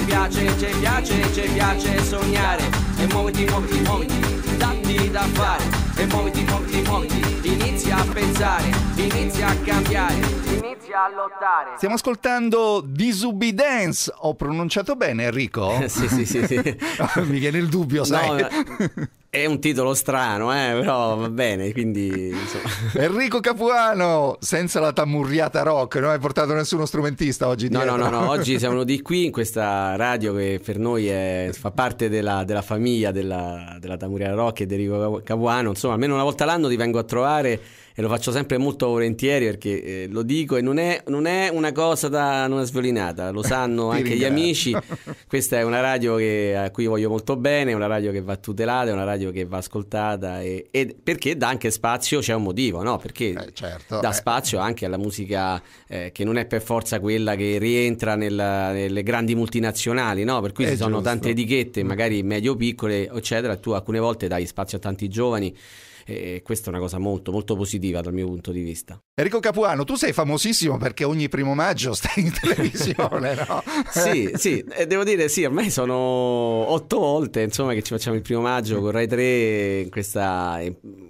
piace, ci piace, ci piace sognare e muoviti, muoviti, muoviti, datti da fare e muoviti, muoviti, muoviti, inizia a pensare, inizia a cambiare, inizia a lottare. Stiamo ascoltando Disubidance, ho pronunciato bene Enrico? sì, sì, sì, sì. Mi viene il dubbio, sai? No, ma... È un titolo strano, eh, però va bene, quindi... Enrico Capuano, senza la tammurriata rock, non hai portato nessuno strumentista oggi no, no, no, no, oggi siamo di qui in questa radio che per noi è, fa parte della, della famiglia famiglia della, della Tamuriera Rock e di Enrico Capuano, insomma almeno una volta l'anno ti vengo a trovare e lo faccio sempre molto volentieri perché eh, lo dico e non è, non è, una cosa da non sviolinata, lo sanno anche gli amici. Questa è una radio che, a cui voglio molto bene, è una radio che va tutelata, è una radio che va ascoltata e, e perché dà anche spazio, c'è un motivo, no? Perché eh, certo, dà eh. spazio anche alla musica eh, che non è per forza quella che rientra nella, nelle grandi multinazionali, no? Per cui è ci sono tante etichette, mm. magari medio piccole, eccetera, tu alcune volte dai spazio a tanti giovani e questa è una cosa molto molto positiva dal mio punto di vista. Enrico Capuano, tu sei famosissimo perché ogni primo maggio stai in televisione, no? sì, sì, devo dire sì, ormai sono otto volte insomma, che ci facciamo il primo maggio con Rai 3 in questo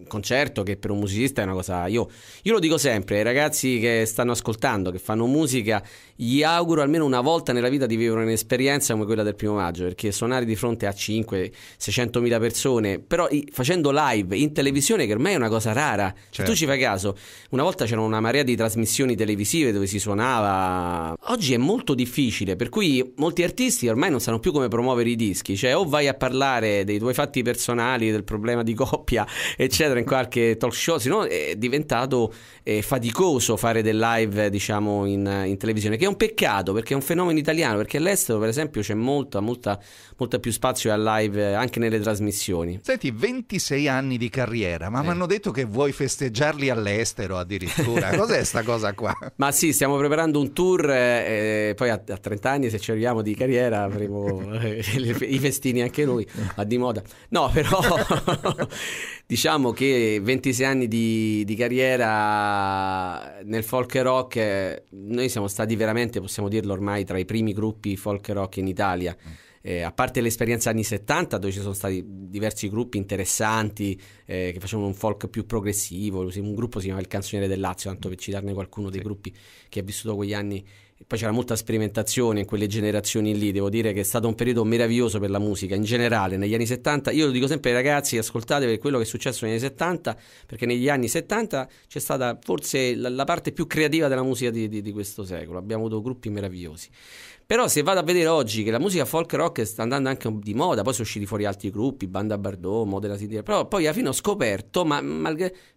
concerto che per un musicista è una cosa... Io, io, lo dico sempre ai ragazzi che stanno ascoltando, che fanno musica, gli auguro almeno una volta nella vita di vivere un'esperienza come quella del primo maggio, perché suonare di fronte a 5 600 mila persone, però facendo live in televisione che ormai è una cosa rara, certo. se tu certo. ci fai caso, una volta c'era una marea di trasmissioni televisive dove si suonava. Oggi è molto difficile, per cui molti artisti ormai non sanno più come promuovere i dischi, cioè o vai a parlare dei tuoi fatti personali, del problema di coppia, eccetera, in qualche talk show, se no è diventato eh, faticoso fare del live, diciamo, in, in, televisione, che è un peccato perché è un fenomeno italiano, perché all'estero, per esempio, c'è molta, molta, molta più spazio al live eh, anche nelle trasmissioni. Senti, 26 anni di carriera, ma eh. mi hanno detto che vuoi festeggiarli all'estero addirittura scusa, cos'è sta cosa qua? Ma sì, stiamo preparando un tour, eh, poi a, a, 30 anni se ci arriviamo di carriera avremo eh, i festini anche noi, a di moda. No, però diciamo che 26 anni di, di carriera nel folk rock, eh, noi siamo stati veramente, possiamo dirlo ormai, tra i primi gruppi folk rock in Italia. Mm eh, a parte l'esperienza anni 70 dove ci sono stati diversi gruppi interessanti eh, che facevano un folk più progressivo, un gruppo si chiamava Il Canzoniere del Lazio, tanto per citarne qualcuno dei sì. gruppi che ha vissuto quegli anni poi c'era molta sperimentazione in quelle generazioni lì, devo dire che è stato un periodo meraviglioso per la musica in generale negli anni 70, io lo dico sempre ai ragazzi, ascoltate per quello che è successo negli anni 70, perché negli anni 70 c'è stata forse la, la parte più creativa della musica di, di, di questo secolo, abbiamo avuto gruppi meravigliosi. Però se vado a vedere oggi che la musica folk rock sta andando anche di moda, poi sono usciti fuori altri gruppi, Banda Bardot, Modella City, però poi alla fine ho scoperto, ma, ma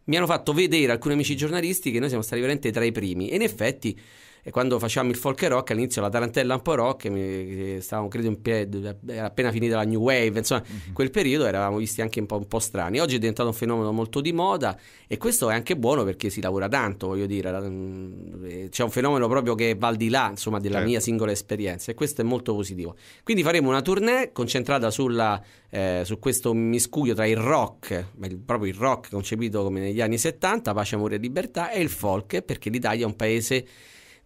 mi hanno fatto vedere alcuni amici giornalisti che noi siamo stati veramente tra i primi. E in effetti e quando facevamo il folk rock all'inizio la tarantella un po' rock mi, stavamo credo in piedi era appena finita la new wave insomma mm-hmm. quel periodo eravamo visti anche un po', un po', strani oggi è diventato un fenomeno molto di moda e questo è anche buono perché si lavora tanto voglio dire mm, eh, c'è un fenomeno proprio che va al di là insomma della certo. mia singola esperienza e questo è molto positivo quindi faremo una tournée concentrata sulla, eh, su questo miscuglio tra il rock proprio il rock concepito come negli anni 70 pace amore e libertà e il folk perché l'Italia è un paese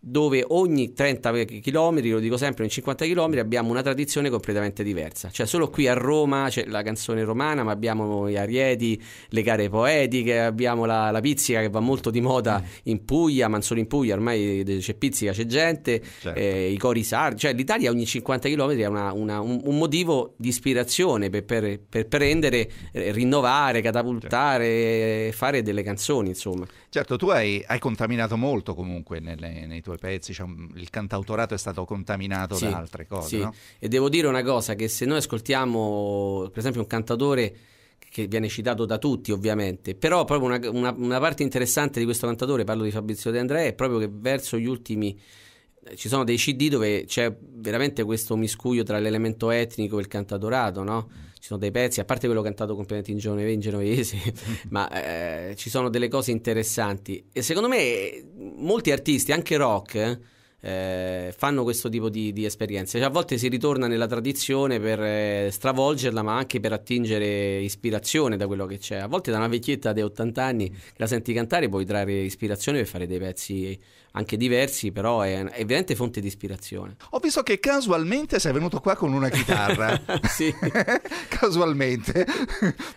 dove ogni 30 km, lo dico sempre, ogni 50 km abbiamo una tradizione completamente diversa. Cioè solo qui a Roma c'è la canzone romana, ma abbiamo gli arieti, le gare poetiche, abbiamo la, la pizzica che va molto di moda mm. in Puglia, ma solo in Puglia ormai c'è pizzica, c'è gente, certo. eh, i cori sardi, cioè l'Italia ogni 50 km ha un, un, motivo di ispirazione per, per, per prendere, eh, rinnovare, catapultare, certo. fare delle canzoni, insomma. Certo, tu hai, hai contaminato molto comunque nelle, nei tuoi tuoi pezzi, cioè, il cantautorato è stato contaminato sì, da altre cose. Sì. No? E devo dire una cosa, che se noi ascoltiamo per esempio un cantautore che viene citato da tutti ovviamente, però proprio una, una, una parte interessante di questo cantatore, parlo di Fabrizio De Andrea, è proprio che verso gli ultimi ci sono dei CD dove c'è veramente questo miscuglio tra l'elemento etnico e il cantautorato, no? ci sono dei pezzi, a parte quello cantato completamente in, genove, in genovese, ma eh, ci sono delle cose interessanti. E secondo me molti artisti, anche rock eh, fanno questo tipo di, di esperienze. Cioè, a volte si ritorna nella tradizione per eh, stravolgerla, ma anche per attingere ispirazione da quello che c'è. A volte da una vecchietta di 80 anni che la senti cantare puoi trarre ispirazione per fare dei pezzi anche diversi, però è, è veramente fonte di ispirazione. Ho visto che casualmente sei venuto qua con una chitarra. sì. casualmente.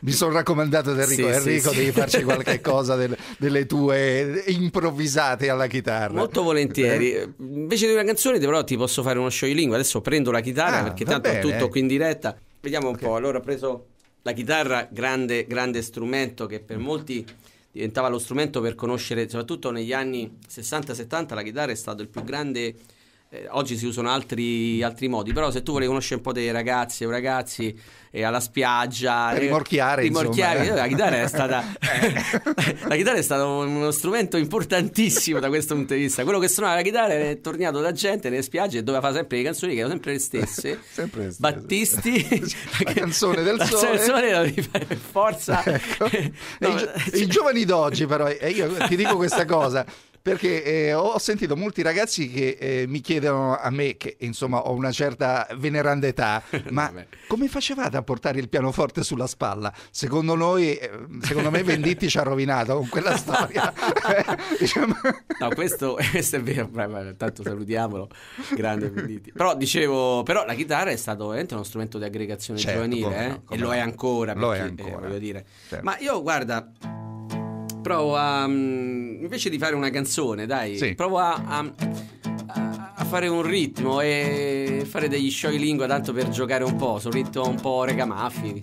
Mi sono raccomandato da Enrico. Sì, Enrico, sì, devi sì. farci qualche cosa del, delle tue improvvisate alla chitarra. Molto volentieri invece di una canzone però ti posso fare uno show di lingua Adesso prendo la chitarra ah, perché tanto bene, è tutto qui in diretta. Vediamo okay. po'. Allora ho preso la chitarra, grande, grande strumento che per molti diventava lo strumento per conoscere, soprattutto negli anni 60-70, la chitarra è stato il più grande eh, oggi si usano altri, altri, modi, però se tu vuoi conoscere un po' dei ragazzi o ragazzi eh, alla spiaggia, per eh, rimorchiare, rimorchiare eh. la chitarra è stata eh, la chitarra è stato uno strumento importantissimo da questo punto di vista. Quello che suonava la chitarra è tornato da gente nelle spiagge dove fa sempre le canzoni che erano sempre le stesse. sempre le stesse. Battisti, la canzone del la sole. canzone la per forza. Ecco. No, i, cioè... I giovani d'oggi però, e io ti dico questa cosa, perché eh, ho sentito molti ragazzi che eh, mi chiedono a me, che insomma ho una certa veneranda età, ma come facevate a portare il pianoforte sulla spalla? Secondo noi, eh, secondo me Venditti ci ha rovinato con quella storia. diciamo... No, questo, questo, è vero, tanto salutiamolo, grande Venditti. Però dicevo, però la chitarra è stato veramente uno strumento di aggregazione certo, giovanile come, eh? come e lo è ancora, perché, è eh, ancora. Eh, voglio dire. Certo. Ma io guarda, provo a... Um, invece di fare una canzone, dai, sì. provo a, a, a, fare un ritmo e fare degli scioglilingua tanto per giocare un po', su un ritmo un po' regamaffi.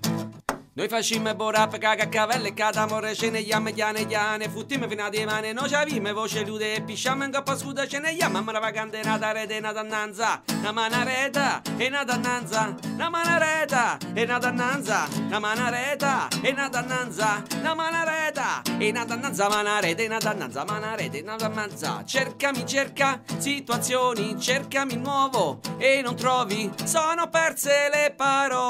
Noi facciamo borap, caga cavelle, cada morre, ce ne chiama chiane chiane, futtiamo fino a divane, noi ci voce lude e pisciamo in coppa scuda, ce ne chiama una vacante, una tarete, una dannanza, una è e una dannanza, una manareta e una dannanza, una manareta e una dannanza, una manareta e una dannanza, manarete, una dannanza, manarete, una dannanza, cercami, cerca situazioni, cercami nuovo e non trovi, sono perse le parole.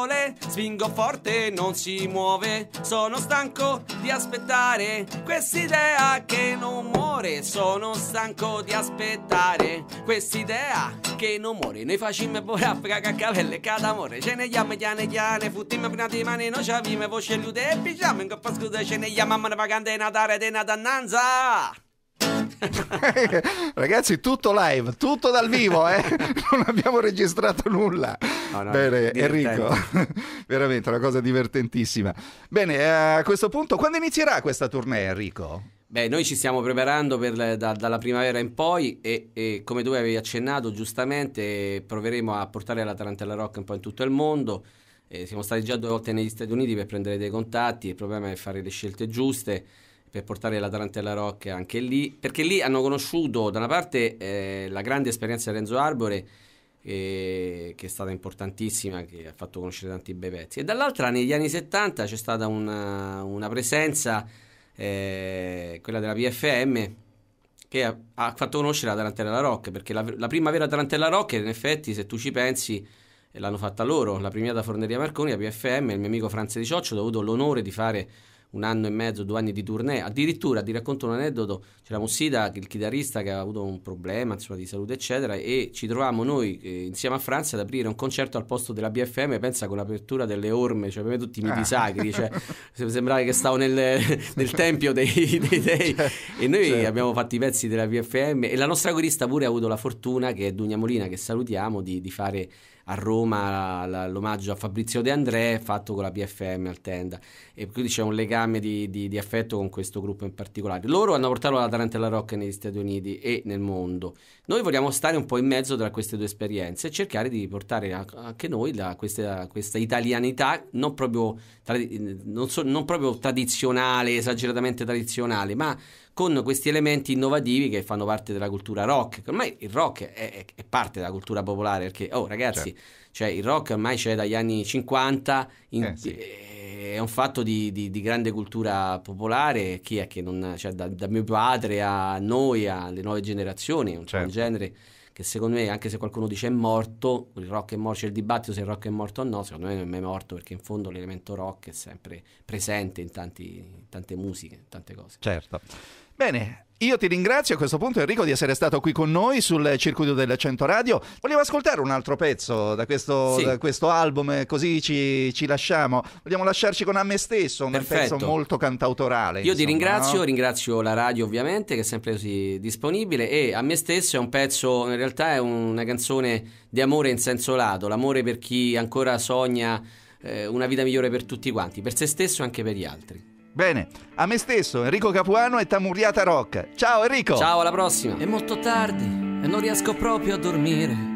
Svingo forte, non si muove. Sono stanco di aspettare quest'idea che non muore. Sono stanco di aspettare quest'idea che non muore. Noi facciamo pure a borap, caccavelle, cadamore. Ce ne chiama, chiane, chiane. Futtiamo prima di mani, non ci avvime, voce lude e pigiamo. In coppa scudo, ce ne chiama, ma pagante, natare, denatannanza. Ragazzi, tutto live, tutto dal vivo, eh? non abbiamo registrato nulla. No, no, Bene, Enrico, veramente una cosa divertentissima. Bene, eh, a questo punto, quando inizierà questa tournée, Enrico? Beh, noi ci stiamo preparando per, da, dalla primavera in poi e, e, come tu avevi accennato giustamente proveremo a portare la Tarantella Rock un po' in tutto il mondo. E eh, siamo stati già due volte negli Stati Uniti per prendere dei contatti, il problema è fare le scelte giuste per portare la Tarantella Rock anche lì, perché lì hanno conosciuto da una parte eh, la grande esperienza di Renzo Arbore, eh, che è stata importantissima, che ha fatto conoscere tanti bei pezzi, e dall'altra negli anni 70 c'è stata una, una presenza, eh, quella della PFM, che ha, ha, fatto conoscere la Tarantella Rock, perché la, la prima vera Tarantella Rock, in effetti, se tu ci pensi, l'hanno fatta loro, la premiata Forneria Marconi, la PFM, il mio amico Franz Di Cioccio, ho avuto l'onore di fare un anno e mezzo, due anni di tournée. Addirittura ti racconto un aneddoto: c'era Mussida, il chitarrista che aveva avuto un problema insomma, di salute, eccetera. E ci trovavamo noi eh, insieme a Franz ad aprire un concerto al posto della BFM. Pensa con l'apertura delle orme, cioè per me tutti i miti sacri. Cioè, sembrava che stavo nel, nel tempio dei, dei certo. dei. Cioè, e noi certo. abbiamo fatto i pezzi della BFM. E la nostra corista pure ha avuto la fortuna che è Dugna Molina, che salutiamo, di, di fare a Roma la, l'omaggio a Fabrizio De André fatto con la PFM al tenda e quindi c'è un legame di, di, di affetto con questo gruppo in particolare. Loro hanno portato la Tarantella Rock negli Stati Uniti e nel mondo. Noi vogliamo stare un po' in mezzo tra queste due esperienze e cercare di portare anche noi la, questa, questa, italianità non proprio, non, so, non proprio tradizionale, esageratamente tradizionale, ma con questi elementi innovativi che fanno parte della cultura rock. Ormai il rock è, è parte della cultura popolare perché, oh ragazzi, certo. cioè, il rock ormai c'è dagli anni 50, in, eh, sì. Eh, è un fatto di, di, di, grande cultura popolare. Chi è che non, cioè, da, da, mio padre a noi, alle nuove generazioni, un, certo. genere che secondo me, anche se qualcuno dice è morto, il rock è morto, c'è il dibattito se il rock è morto o no, secondo me non è mai morto perché in fondo l'elemento rock è sempre presente in, tanti, tante musiche, in tante cose. Certo. Bene, io ti ringrazio a questo punto Enrico di essere stato qui con noi sul circuito del Radio. Volevo ascoltare un altro pezzo da questo, sì. da questo album, eh, così ci, ci, lasciamo. Vogliamo lasciarci con a me stesso, un Perfetto. pezzo molto cantautorale. Io insomma, ti ringrazio, no? ringrazio la radio ovviamente che è sempre così disponibile e a me stesso è un pezzo, in realtà è una canzone di amore in senso lato, l'amore per chi ancora sogna eh, una vita migliore per tutti quanti, per se stesso e anche per gli altri. Bene, a me stesso, Enrico Capuano e Tamuriata Rock. Ciao Enrico! Ciao, alla prossima! È molto tardi e non riesco proprio a dormire.